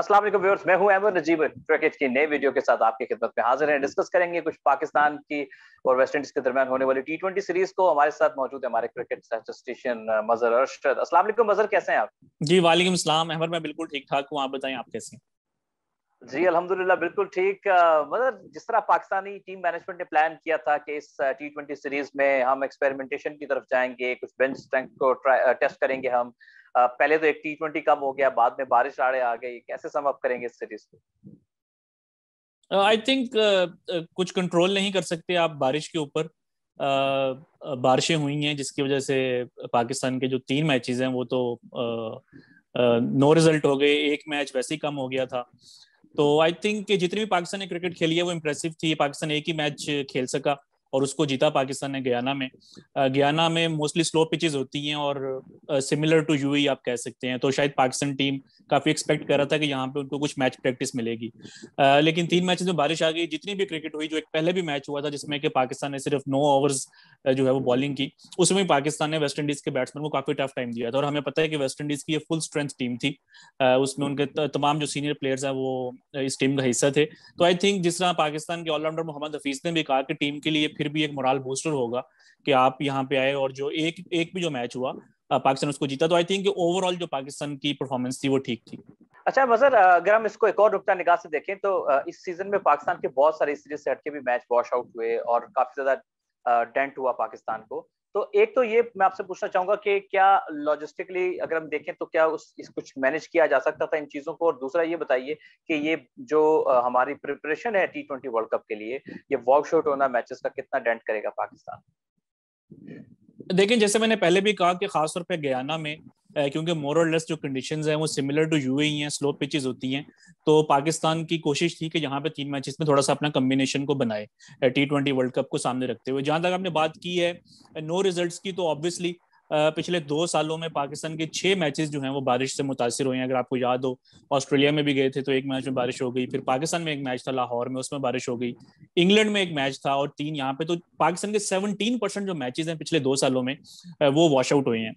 अस्सलाम वालेकुम व्यूअर्स मैं हूं अहमद नजीबन क्रिकेट की नई वीडियो के साथ आपकी खिदमत में हाजिर हैं डिस्कस करेंगे कुछ पाकिस्तान की और वेस्ट इंडीज के दरमियान होने वाली टी ट्वेंटी सीरीज को हमारे साथ मौजूद है हमारे क्रिकेट स्टेशन मजर अरशद अस्सलाम मजर कैसे हैं आप जी वाली सलाम अहमद मैं बिल्कुल ठीक ठाक हूँ आप बताए आप कैसे जी अल्हम्दुलिल्लाह बिल्कुल ठीक मतलब जिस तरह पाकिस्तानी टीम मैनेजमेंट ने प्लान किया था कि इस टी ट्वेंटी सीरीज में हम एक्सपेरिमेंटेशन की तरफ जाएंगे कुछ बेंच स्ट्रेंथ को टेस्ट करेंगे हम पहले तो एक टी ट्वेंटी कम हो गया बाद में बारिश आड़े आ गई कैसे सम अप करेंगे इस सीरीज को आई थिंक कुछ कंट्रोल नहीं कर सकते आप बारिश के ऊपर uh, बारिशें हुई हैं जिसकी वजह से पाकिस्तान के जो तीन मैचेस हैं वो तो no uh, result uh, no हो गए एक मैच वैसे ही कम हो गया था तो आई थिंक जितनी भी पाकिस्तान ने क्रिकेट खेली है वो इम्प्रेसिव थी पाकिस्तान एक ही मैच खेल सका और उसको जीता पाकिस्तान ने गयाना में गयाना में मोस्टली स्लो पिचेस होती हैं और सिमिलर टू यू आप कह सकते हैं तो शायद पाकिस्तान टीम काफी एक्सपेक्ट कर रहा था कि यहाँ पे उनको कुछ मैच प्रैक्टिस मिलेगी आ, लेकिन तीन मैचेस में बारिश आ गई जितनी भी क्रिकेट हुई जो एक पहले भी मैच हुआ था जिसमें कि पाकिस्तान ने सिर्फ नौ ओवर्स जो है वो बॉलिंग की उसमें पाकिस्तान ने वेस्ट इंडीज के बैट्समैन को काफी टफ टाइम दिया था और हमें पता है कि वेस्ट इंडीज की ये फुल स्ट्रेंथ टीम थी उसमें उनके तमाम जो सीनियर प्लेयर्स हैं वो इस टीम का हिस्सा थे तो आई थिंक जिस तरह पाकिस्तान के ऑलराउंडर मोहम्मद हफीज ने भी कहा कि टीम के लिए फिर फिर भी एक मोरल बूस्टर होगा कि आप यहाँ पे आए और जो एक एक भी जो मैच हुआ पाकिस्तान उसको जीता तो आई थिंक ओवरऑल जो पाकिस्तान की परफॉर्मेंस थी वो ठीक थी अच्छा मजर अगर हम इसको एक और नुकता निकाह से देखें तो इस सीजन में पाकिस्तान के बहुत सारे सीरीज से हटके भी मैच वॉश आउट हुए और काफी ज्यादा डेंट हुआ पाकिस्तान को तो एक तो ये मैं आपसे पूछना चाहूंगा कि क्या लॉजिस्टिकली अगर हम देखें तो क्या उस इस कुछ मैनेज किया जा सकता था इन चीजों को और दूसरा ये बताइए कि ये जो हमारी प्रिपरेशन है टी ट्वेंटी वर्ल्ड कप के लिए ये वॉकआउट होना मैचेस का कितना डेंट करेगा पाकिस्तान देखिए जैसे मैंने पहले भी कहा कि खासतौर पर गयाना में क्योंकि मोरल लेस जो कंडीशन है वो सिमिलर टू यू ही हैं स्लो पिचेज होती हैं तो पाकिस्तान की कोशिश थी कि यहाँ पे तीन मैचेस में थोड़ा सा अपना कम्बिनेशन को बनाए टी ट्वेंटी वर्ल्ड कप को सामने रखते हुए जहाँ तक आपने बात की है नो रिजल्ट की तो ऑब्वियसली पिछले दो सालों में पाकिस्तान के छह मैचेस जो हैं वो बारिश से मुतासर हुए हैं अगर आपको याद हो ऑस्ट्रेलिया में भी गए थे तो एक मैच में बारिश हो गई फिर पाकिस्तान में एक मैच था लाहौर में उसमें बारिश हो गई इंग्लैंड में एक मैच था और तीन यहाँ पे तो पाकिस्तान के सेवनटीन परसेंट जो मैचेस हैं पिछले दो सालों में वो वॉश आउट हुए हैं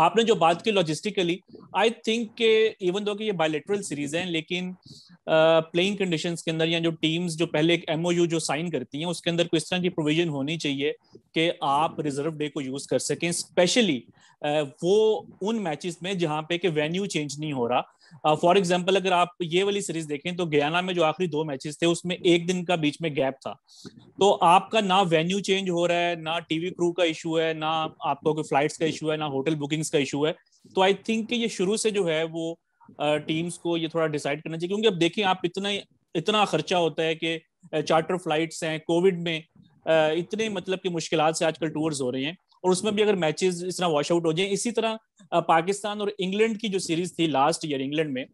आपने जो बात की लॉजिस्टिकली आई थिंक के इवन दो कि ये बायोलेटरल सीरीज है लेकिन प्लेइंग uh, कंडीशंस के अंदर या जो टीम्स जो पहले एक एमओयू जो साइन करती हैं उसके अंदर कोई इस तरह की प्रोविजन होनी चाहिए कि आप रिजर्व डे को यूज कर सकें स्पेशली uh, वो उन मैचेस में जहां पे कि वेन्यू चेंज नहीं हो रहा फॉर uh, एग्जाम्पल अगर आप ये वाली सीरीज देखें तो गयाना में जो आखिरी दो मैचेस थे उसमें एक दिन का बीच में गैप था तो आपका ना वेन्यू चेंज हो रहा है ना टीवी क्रू का इशू है ना आपको कोई फ्लाइट्स का इशू है ना होटल बुकिंग बैटिंग्स का इशू है तो आई थिंक ये शुरू से जो है वो टीम्स को ये थोड़ा डिसाइड करना चाहिए क्योंकि अब देखिए आप इतना इतना खर्चा होता है कि चार्टर फ्लाइट्स हैं कोविड में इतने मतलब की मुश्किल से आजकल टूर्स हो रहे हैं और उसमें भी अगर मैचेस इस तरह वॉश आउट हो जाए इसी तरह पाकिस्तान और इंग्लैंड की जो सीरीज थी लास्ट ईयर इंग्लैंड में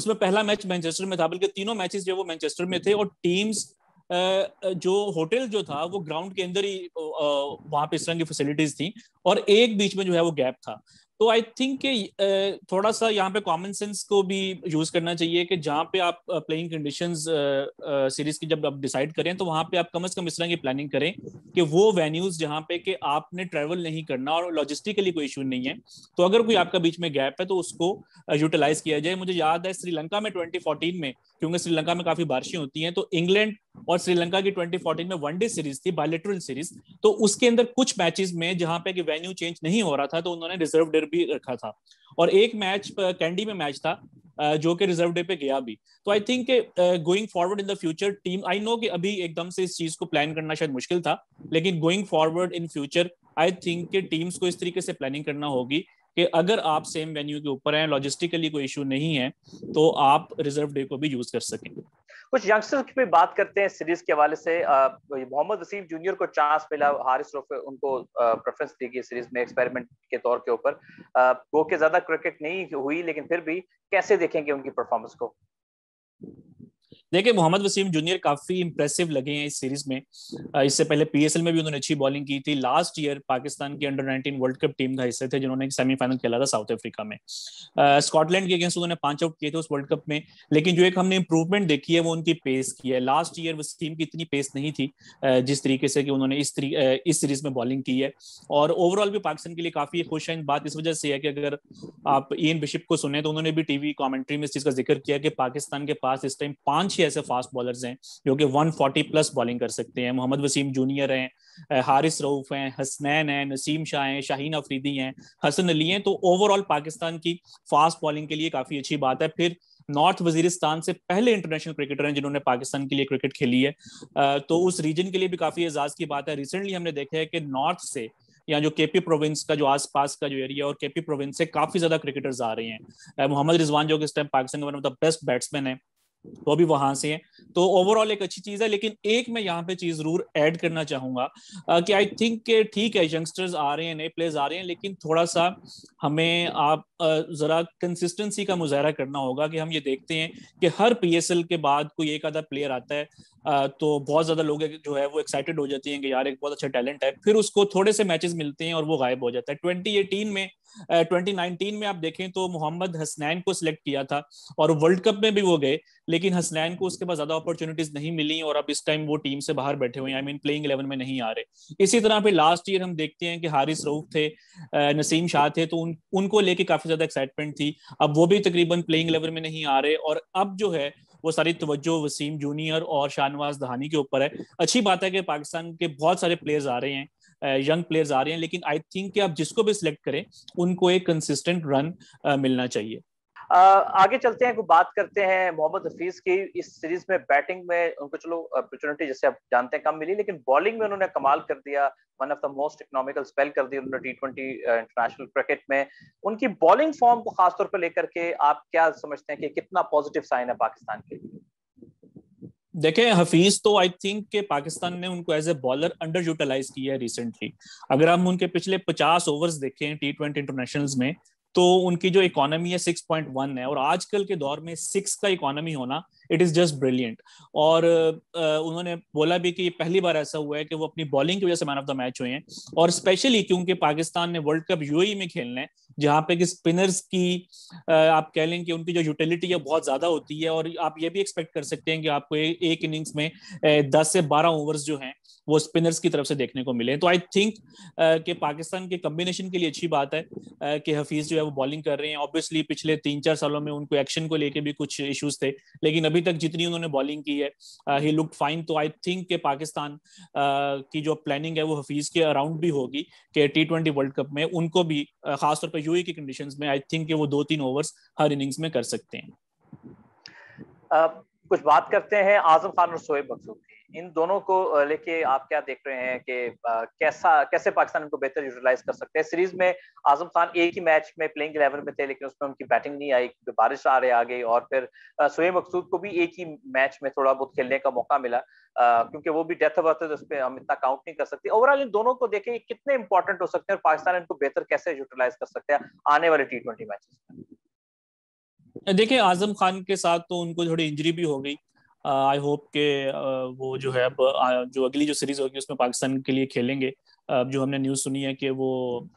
उसमें पहला मैच मैनचेस्टर में था बल्कि तीनों मैचेस जो वो मैनचेस्टर में थे और टीम्स जो होटल जो था वो ग्राउंड के अंदर ही वहां पे इस तरह की फैसिलिटीज थी और एक बीच में जो है वो गैप था तो आई थिंक कि थोड़ा सा यहाँ पे कॉमन सेंस को भी यूज करना चाहिए कि जहाँ पे आप प्लेइंग कंडीशंस सीरीज की जब आप डिसाइड करें तो वहाँ पे आप कम से कम इस तरह की प्लानिंग करें कि वो वेन्यूज जहाँ पे कि आपने ट्रेवल नहीं करना और लॉजिस्टिकली कोई इशू नहीं है तो अगर कोई आपका बीच में गैप है तो उसको यूटिलाइज किया जाए मुझे याद है श्रीलंका में ट्वेंटी में क्योंकि श्रीलंका में काफी बारिशें होती हैं तो इंग्लैंड और श्रीलंका की 2014 में वनडे सीरीज थी बायोलिटरल सीरीज तो उसके अंदर कुछ मैचेस में जहां पे कि वेन्यू चेंज नहीं हो रहा था तो उन्होंने रिजर्व भी रखा था और एक मैच कैंडी में मैच था जो कि रिजर्व डे पे गया भी तो I think going forward in the future team I know कि अभी एकदम से इस चीज को प्लान करना शायद मुश्किल था लेकिन going forward in future I think के टीम्स को इस तरीके से प्लानिंग करना होगी कि अगर आप सेम वेन्यू के ऊपर हैं लॉजिस्टिकली कोई इशू नहीं है तो आप रिजर्व डे को भी यूज कर सकेंगे कुछ यंगस्टर्स की भी बात करते हैं सीरीज के हवाले से मोहम्मद वसीम जूनियर को चांस मिला हारिस रोफ उनको प्रेफरेंस दी गई सीरीज में एक्सपेरिमेंट के तौर के ऊपर गो के ज्यादा क्रिकेट नहीं हुई लेकिन फिर भी कैसे देखेंगे उनकी परफॉर्मेंस को देखिए मोहम्मद वसीम जूनियर काफी इंप्रेसिव लगे हैं इस सीरीज में इससे पहले पीएसएल में भी उन्होंने अच्छी बॉलिंग की थी लास्ट ईयर पाकिस्तान की अंडर 19 वर्ल्ड कप टीम का हिस्से थे जिन्होंने सेमीफाइनल खेला था साउथ अफ्रीका में स्कॉटलैंड के अगेंस्ट उन्होंने पांच आउट किए थे उस वर्ल्ड कप में लेकिन जो एक हमने इंप्रूवमेंट देखी है वो उनकी पेस की है लास्ट ईयर वसीम की इतनी पेस नहीं थी जिस तरीके से कि उन्होंने इस इस सीरीज में बॉलिंग की है और ओवरऑल भी पाकिस्तान के लिए काफी खुश है बात इस वजह से है कि अगर आप इन बिशप को सुने तो उन्होंने भी टीवी कॉमेंट्री में इस चीज का जिक्र किया कि पाकिस्तान के पास इस टाइम पांच अच्छे ऐसे फास्ट बॉलर्स हैं जो कि 140 प्लस बॉलिंग कर सकते हैं मोहम्मद वसीम जूनियर हैं हारिस रऊफ हैं हसनैन हैं नसीम शाह हैं शाहीन अफरीदी हैं हसन अली हैं तो ओवरऑल पाकिस्तान की फास्ट बॉलिंग के लिए काफी अच्छी बात है फिर नॉर्थ वजीरिस्तान से पहले इंटरनेशनल क्रिकेटर हैं जिन्होंने पाकिस्तान के लिए क्रिकेट खेली है तो उस रीजन के लिए भी काफी एजाज की बात है रिसेंटली हमने देखा है कि नॉर्थ से या जो केपी प्रोविंस का जो आसपास का जो एरिया और केपी प्रोविंस से काफी ज्यादा क्रिकेटर्स आ रहे हैं मोहम्मद रिजवान जो कि इस टाइम पाकिस्तान के one of the best batsman है तो अभी वहां से है तो ओवरऑल एक अच्छी चीज है लेकिन एक मैं यहाँ पे चीज जरूर ऐड करना चाहूंगा कि आई थिंक के ठीक है यंगस्टर्स आ रहे हैं नए प्लेयर्स आ रहे हैं लेकिन थोड़ा सा हमें आप जरा कंसिस्टेंसी का मुजाहरा करना होगा कि हम ये देखते हैं कि हर पीएसएल के बाद कोई एक आधा प्लेयर आता है तो बहुत ज्यादा लोग जो है वो एक्साइटेड हो जाते हैं कि यार एक बहुत अच्छा टैलेंट है फिर उसको थोड़े से मैचेस मिलते हैं और वो गायब हो जाता है ट्वेंटी में 2019 में आप देखें तो मोहम्मद हसनैन को सिलेक्ट किया था और वर्ल्ड कप में भी वो गए लेकिन हसनैन को उसके पास ज्यादा अपॉर्चुनिटीज नहीं मिली और अब इस टाइम वो टीम से बाहर बैठे हुए आई मीन प्लेइंग इलेवन में नहीं आ रहे इसी तरह पे लास्ट ईयर हम देखते हैं कि हारिस रऊफ थे नसीम शाह थे तो उन उनको लेके काफी ज्यादा एक्साइटमेंट थी अब वो भी तकरीबन प्लेइंग इलेवन में नहीं आ रहे और अब जो है वो सारी तवज्जो वसीम जूनियर और शाहनवाज दहानी के ऊपर है अच्छी बात है कि पाकिस्तान के बहुत सारे प्लेयर्स आ रहे हैं यंग प्लेयर्स आ रहे हैं लेकिन आई थिंक कि आप जिसको भी सिलेक्ट करें उनको एक कंसिस्टेंट रन मिलना चाहिए आगे चलते हैं बात करते हैं मोहम्मद हफीज की इस सीरीज में बैटिंग में उनको चलो अपॉर्चुनिटी जैसे आप जानते हैं कम मिली लेकिन बॉलिंग में उन्होंने कमाल कर दिया one of the most economical spell कर दी उन्होंने टी ट्वेंटी इंटरनेशनल क्रिकेट में उनकी बॉलिंग फॉर्म को खासतौर पर लेकर के आप क्या समझते हैं कि कितना पॉजिटिव साइन है पाकिस्तान के लिए देखें हफीज तो आई थिंक के पाकिस्तान ने उनको as a bowler under utilize किया है रिसेंटली अगर हम उनके पिछले पचास ओवर्स देखें टी ट्वेंटी इंटरनेशनल में तो उनकी जो इकोनॉमी है सिक्स पॉइंट वन है और आजकल के दौर में सिक्स का इकोनॉमी होना इट इज जस्ट ब्रिलियंट और उन्होंने बोला भी कि ये पहली बार ऐसा हुआ है कि वो अपनी बॉलिंग की वजह से मैन ऑफ द मैच हुए हैं और स्पेशली क्योंकि पाकिस्तान ने वर्ल्ड कप यूएई में खेलना है जहाँ पे कि स्पिनर्स की आप कह लें कि उनकी जो यूटिलिटी है बहुत ज्यादा होती है और आप ये भी एक्सपेक्ट कर सकते हैं कि आपको एक इनिंग्स में दस से बारह ओवर्स जो हैं वो स्पिनर्स की तरफ से देखने को मिले तो आई थिंक कि पाकिस्तान के कम्बिनेशन के लिए अच्छी बात है कि हफीज जो है वो बॉलिंग कर रहे हैं ऑब्वियसली पिछले तीन चार सालों में उनको एक्शन को लेके भी कुछ इश्यूज थे लेकिन अभी अभी तक जितनी उन्होंने बॉलिंग की है ही लुक फाइन तो आई थिंक के पाकिस्तान uh, की जो प्लानिंग है वो हफीज के अराउंड भी होगी कि टी ट्वेंटी वर्ल्ड कप में उनको भी uh, खासतौर पर यूई e की कंडीशंस में आई थिंक वो दो तीन ओवर्स हर इनिंग्स में कर सकते हैं uh, कुछ बात करते हैं आजम खान और शोएब मकसूद इन दोनों को लेके आप क्या देख रहे हैं कि कैसा कैसे पाकिस्तान इनको बेहतर यूटिलाइज कर सकते हैं सीरीज में आजम खान एक ही मैच में प्लेइंग इलेवन में थे लेकिन उसमें उनकी बैटिंग नहीं आई क्योंकि बारिश आ रही आ गई और फिर सोहेब मकसूद को भी एक ही मैच में थोड़ा बहुत खेलने का मौका मिला क्योंकि वो भी डेथ ऑफ था उस पर हम इतना काउंट नहीं कर सकते ओवरऑल इन दोनों को देखें कितने इंपॉर्टेंट हो सकते हैं और पाकिस्तान इनको बेहतर कैसे यूटिलाइज कर सकते हैं आने वाले टी ट्वेंटी मैचेस देखिए आजम खान के साथ तो उनको थोड़ी इंजरी भी हो गई आई होप के वो जो है अब जो अगली जो सीरीज होगी उसमें पाकिस्तान के लिए खेलेंगे अब जो हमने न्यूज़ सुनी है कि वो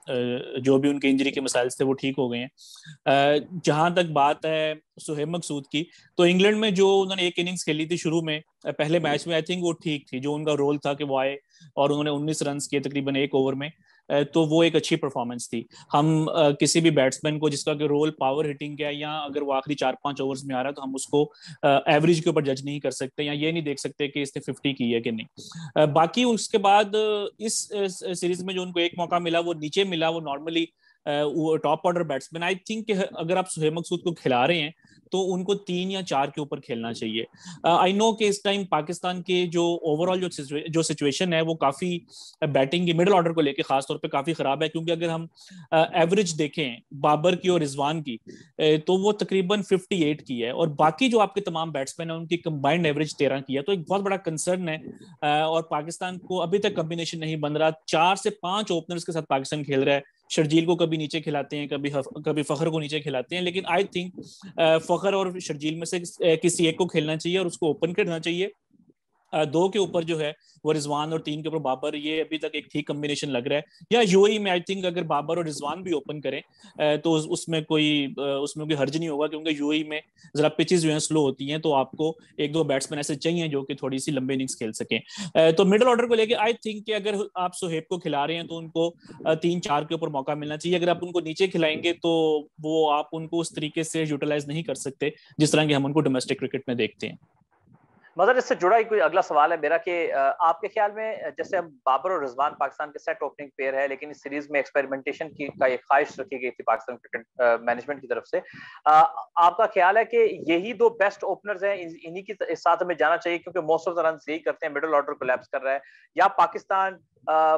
जो भी उनके इंजरी के मसाइल थे वो ठीक हो गए हैं जहाँ तक बात है सुहेब मकसूद की तो इंग्लैंड में जो उन्होंने एक इनिंग्स खेली थी शुरू में पहले मैच में आई थिंक वो ठीक थी जो उनका रोल था कि वो आए और उन्होंने 19 रन किए तकरीबन एक ओवर में तो वो एक अच्छी परफॉर्मेंस थी हम किसी भी बैट्समैन को जिसका कि रोल पावर हिटिंग का है या अगर वो आखिरी चार पांच ओवर्स में आ रहा है तो हम उसको एवरेज के ऊपर जज नहीं कर सकते या ये नहीं देख सकते कि इसने फिफ्टी की है कि नहीं बाकी उसके बाद इस सीरीज में जो उनको एक मौका मिला वो नीचे मिला वो normally top order batsman I think अगर आप सुहेमक सूद को खिला रहे हैं तो उनको तीन या चार के ऊपर खेलना चाहिए आई नो कि इस टाइम पाकिस्तान के जो ओवरऑल जो जो सिचुएशन है वो काफी बैटिंग की मिडिल ऑर्डर को लेकर खासतौर पर काफी खराब है क्योंकि अगर हम एवरेज देखें बाबर की और रिजवान की तो वो तकरीबन फिफ्टी एट की है और बाकी जो आपके तमाम बैट्समैन है उनकी कंबाइंड एवरेज तेरह की है तो एक बहुत बड़ा कंसर्न है और पाकिस्तान को अभी तक कम्बिनेशन नहीं बन रहा चार से पांच ओपनर्स के साथ पाकिस्तान खेल रहा है शर्जील को कभी नीचे खिलाते हैं कभी कभी फखर को नीचे खिलाते हैं लेकिन आई थिंक फखर और शर्जील में से किसी एक को खेलना चाहिए और उसको ओपन करना चाहिए दो के ऊपर जो है वो रिजवान और तीन के ऊपर बाबर ये अभी तक एक ठीक कम्बिनेशन लग रहा है या यू में आई थिंक अगर बाबर और रिजवान भी ओपन करें तो उसमें कोई उसमें कोई हर्ज नहीं होगा क्योंकि यू में जरा पिचेज जो है स्लो होती हैं तो आपको एक दो बैट्समैन ऐसे चाहिए जो कि थोड़ी सी लंबे इनिंग्स खेल सकें तो मिडल ऑर्डर को लेकर आई थिंक अगर आप सुहेब को खिला रहे हैं तो उनको तीन चार के ऊपर मौका मिलना चाहिए अगर आप उनको नीचे खिलाएंगे तो वो आप उनको उस तरीके से यूटिलाइज नहीं कर सकते जिस तरह के हम उनको डोमेस्टिक क्रिकेट में देखते हैं मदर इससे जुड़ा ही कोई अगला सवाल है मेरा कि आपके ख्याल में जैसे अब बाबर और रिजवान पाकिस्तान के सेट ओपनिंग पेयर है लेकिन इस सीरीज में एक्सपेरिमेंटेशन की का एक ख्वाहिश रखी गई थी पाकिस्तान क्रिकेट मैनेजमेंट की तरफ से आ, आपका ख्याल है कि यही दो बेस्ट ओपनर्स हैं इन्हीं की इस साथ में जाना चाहिए क्योंकि मोस्ट ऑफ द रन यही करते हैं मिडल ऑर्डर कोलैप्स कर रहा है या पाकिस्तान आ,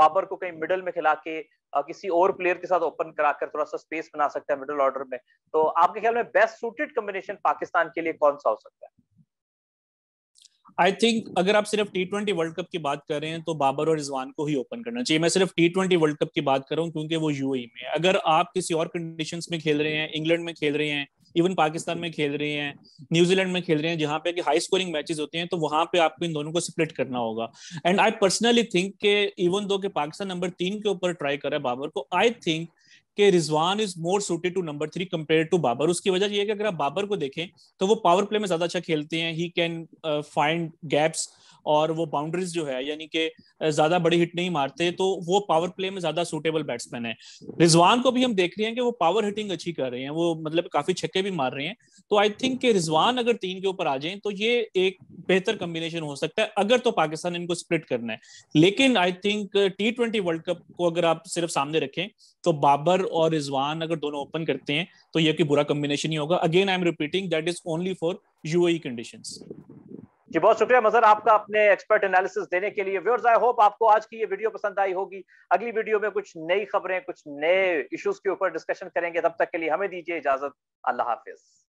बाबर को कहीं मिडल में खिला के किसी और प्लेयर के साथ ओपन कराकर थोड़ा सा स्पेस बना सकता है मिडिल ऑर्डर में तो आपके ख्याल में बेस्ट सूटेड कॉम्बिनेशन पाकिस्तान के लिए कौन सा हो सकता है आई थिंक अगर आप सिर्फ टी ट्वेंटी वर्ल्ड कप की बात कर रहे हैं तो बाबर और रिजवान को ही ओपन करना चाहिए मैं सिर्फ टी ट्वेंटी वर्ल्ड कप की बात कर रहा हूँ क्योंकि वो ए e में अगर आप किसी और कंडीशन में खेल रहे हैं इंग्लैंड में खेल रहे हैं इवन पाकिस्तान में खेल रहे हैं न्यूजीलैंड में खेल रहे हैं जहां पे कि हाई स्कोरिंग मैचेस होते हैं तो वहां पे आपको इन दोनों को स्प्लिट करना होगा एंड आई पर्सनली थिंक के इवन दो के पाकिस्तान नंबर तीन के ऊपर ट्राई कर रहा है बाबर को आई थिंक कि Rizwan is more suited to number three compare to Babar उसकी वजह यह है कि अगर आप बाबर को देखें तो वो पावर प्ले में ज्यादा अच्छा खेलते हैं ही कैन फाइंड गैप्स और वो बाउंड्रीज जो है यानी कि ज्यादा बड़ी हिट नहीं मारते तो वो पावर प्ले में ज्यादा सूटेबल बैट्समैन है रिजवान को भी हम देख रहे हैं कि वो पावर हिटिंग अच्छी कर रहे हैं वो मतलब काफी छक्के भी मार रहे हैं तो आई थिंक कि रिजवान अगर तीन के ऊपर आ जाए तो ये एक बेहतर कम्बिनेशन हो सकता है अगर तो पाकिस्तान इनको स्प्लिट करना है लेकिन I think T twenty world cup को अगर आप सिर्फ सामने रखें तो बाबर और रिजवान अगर दोनों ओपन करते हैं तो यह कोई बुरा कम्बिनेशन ही होगा again I am repeating that is only for UAE conditions जी बहुत शुक्रिया मजर आपका अपने एक्सपर्ट एनालिसिस देने के लिए व्यूअर्स आई होप आपको आज की ये वीडियो पसंद आई होगी अगली वीडियो में कुछ नई खबरें कुछ नए इश्यूज के ऊपर डिस्कशन करेंगे तब तक के लिए हमें दीजिए इजाजत अल्लाह हाफिज